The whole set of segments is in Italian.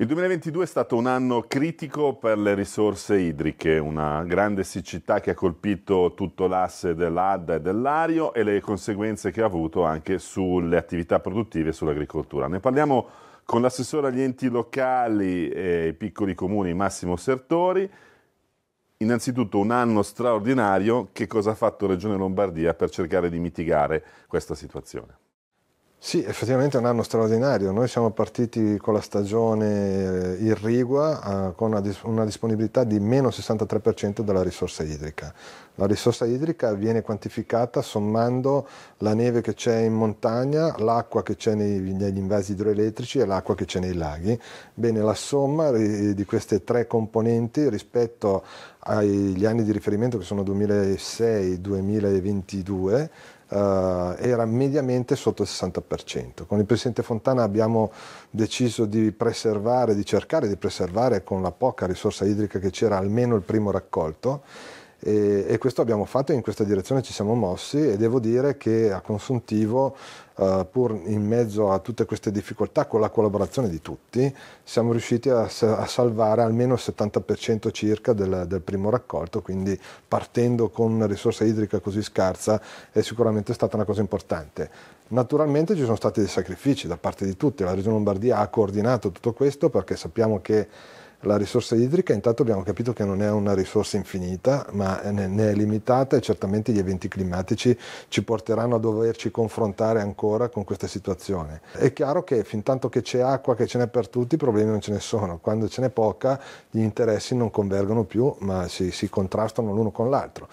Il 2022 è stato un anno critico per le risorse idriche, una grande siccità che ha colpito tutto l'asse dell'Adda e dell'Ario e le conseguenze che ha avuto anche sulle attività produttive e sull'agricoltura. Ne parliamo con l'assessore agli enti locali e ai piccoli comuni Massimo Sertori. Innanzitutto un anno straordinario, che cosa ha fatto Regione Lombardia per cercare di mitigare questa situazione? Sì, effettivamente è un anno straordinario. Noi siamo partiti con la stagione eh, irrigua eh, con una, dis- una, disponibilità di meno 63% della risorsa idrica. La risorsa idrica viene quantificata sommando la neve che c'è in montagna, l'acqua che c'è nei, negli invasi idroelettrici e l'acqua che c'è nei laghi. Bene, la somma eh, di queste tre componenti rispetto agli anni di riferimento che sono 2006-2022 Uh, eh, era mediamente sotto il 60%. Con il presidente Fontana abbiamo deciso di preservare, di cercare di preservare con la poca risorsa idrica che c'era almeno il primo raccolto e, e, questo abbiamo fatto e in questa direzione ci siamo mossi e devo dire che a Consuntivo, eh, pur in mezzo a tutte queste difficoltà, con la collaborazione di tutti, siamo riusciti a, a salvare almeno il 70% circa del, del, primo raccolto, quindi partendo con una risorsa idrica così scarsa è sicuramente stata una cosa importante. Naturalmente ci sono stati dei sacrifici da parte di tutti, la Regione Lombardia ha coordinato tutto questo perché sappiamo che la risorsa idrica, intanto abbiamo capito che non è una risorsa infinita, ma ne, è limitata e certamente gli eventi climatici ci porteranno a doverci confrontare ancora con questa situazione. È chiaro che fin tanto che c'è acqua, che ce n'è per tutti, i problemi non ce ne sono. Quando ce n'è poca, gli interessi non convergono più, ma si, si contrastano l'uno con l'altro.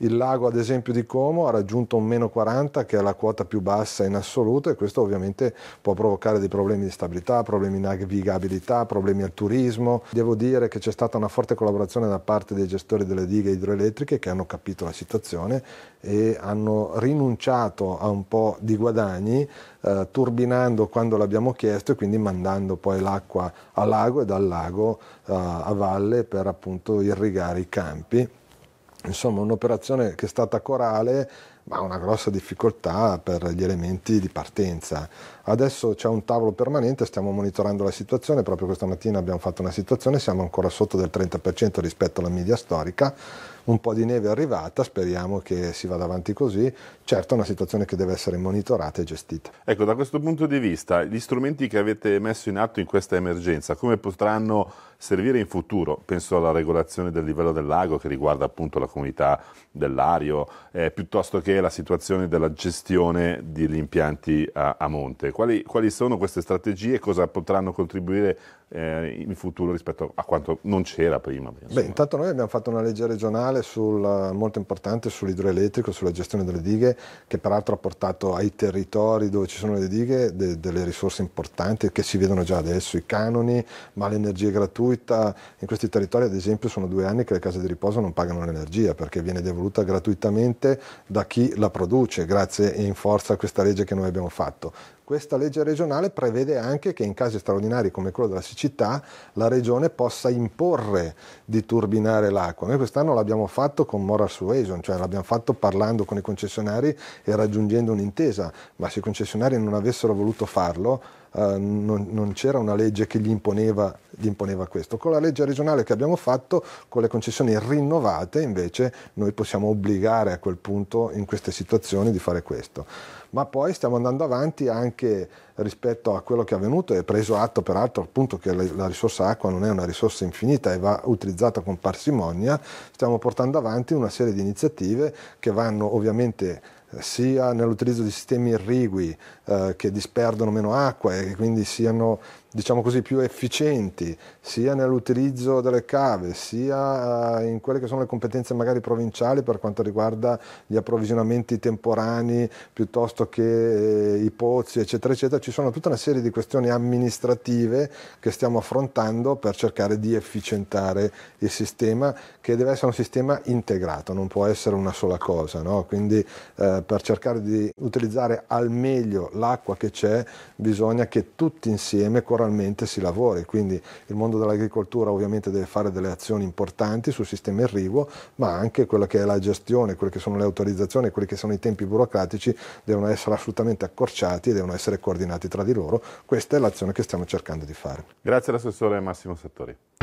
Il lago ad esempio di Como ha raggiunto un meno 40 che è la quota più bassa in assoluto e questo ovviamente può provocare dei problemi di stabilità, problemi di navigabilità, problemi al turismo. Devo dire che c'è stata una forte collaborazione da parte dei gestori delle dighe idroelettriche che hanno capito la situazione e hanno rinunciato a un po' di guadagni eh, turbinando quando l'abbiamo chiesto e quindi mandando poi l'acqua al lago e dal lago eh, a valle per appunto irrigare i campi insomma un'operazione che è stata corale ma ha una grossa difficoltà per gli elementi di partenza. Adesso c'è un tavolo permanente, stiamo monitorando la situazione, proprio questa mattina abbiamo fatto una situazione, siamo ancora sotto del 30% rispetto alla media storica, un po' di neve è arrivata, speriamo che si vada avanti così, certo è una situazione che deve essere monitorata e gestita. Ecco, da questo punto di vista, gli strumenti che avete messo in atto in questa emergenza, come potranno servire in futuro? Penso alla regolazione del livello del lago che riguarda appunto la comunità dell'ario, eh, piuttosto che la situazione della gestione degli impianti a, a monte quali, quali, sono queste strategie e cosa potranno contribuire eh, in futuro rispetto a quanto non c'era prima? Beh, intanto noi abbiamo fatto una legge regionale sul, eh, molto importante sull'idroelettrico, sulla gestione delle dighe, che peraltro ha portato ai territori dove ci sono le dighe de, delle risorse importanti che si vedono già adesso, i canoni, ma l'energia è gratuita. In questi territori ad esempio sono due anni che le case di riposo non pagano l'energia perché viene devoluta gratuitamente da chi la produce, grazie e in forza a questa legge che noi abbiamo fatto. Questa legge regionale prevede anche che in casi straordinari come quello della siccità la regione possa imporre di turbinare l'acqua. Noi quest'anno l'abbiamo fatto con moral suasion, cioè l'abbiamo fatto parlando con i concessionari e raggiungendo un'intesa, ma se i concessionari non avessero voluto farlo eh, non, non, c'era una legge che gli imponeva, gli imponeva, questo. Con la legge regionale che abbiamo fatto, con le concessioni rinnovate, invece noi possiamo obbligare a quel punto in queste situazioni di fare questo. Ma poi stiamo andando avanti anche rispetto a quello che è avvenuto e preso atto peraltro appunto che la risorsa acqua non è una risorsa infinita e va utilizzata con parsimonia, stiamo portando avanti una serie di iniziative che vanno ovviamente sia nell'utilizzo di sistemi irrigui eh, che disperdono meno acqua e che quindi siano diciamo così, più efficienti sia nell'utilizzo delle cave, sia eh, in quelle che sono le competenze magari provinciali per quanto riguarda gli approvvigionamenti temporanei piuttosto che eh, i pozzi, eccetera, eccetera. Ci sono tutta una serie di questioni amministrative che stiamo affrontando per cercare di efficientare il sistema, che deve essere un sistema integrato, non può essere una sola cosa. No? Quindi eh, per cercare di utilizzare al meglio l'acqua che c'è bisogna che tutti insieme, coraggiosamente, naturalmente si lavori. Quindi il mondo dell'agricoltura ovviamente deve fare delle azioni importanti sul sistema irriguo, ma anche quella che è la gestione, quelle che sono le autorizzazioni, quelli che sono i tempi burocratici devono essere assolutamente accorciati e devono essere coordinati tra di loro. Questa è l'azione che stiamo cercando di fare. Grazie all'assessore Massimo Settori.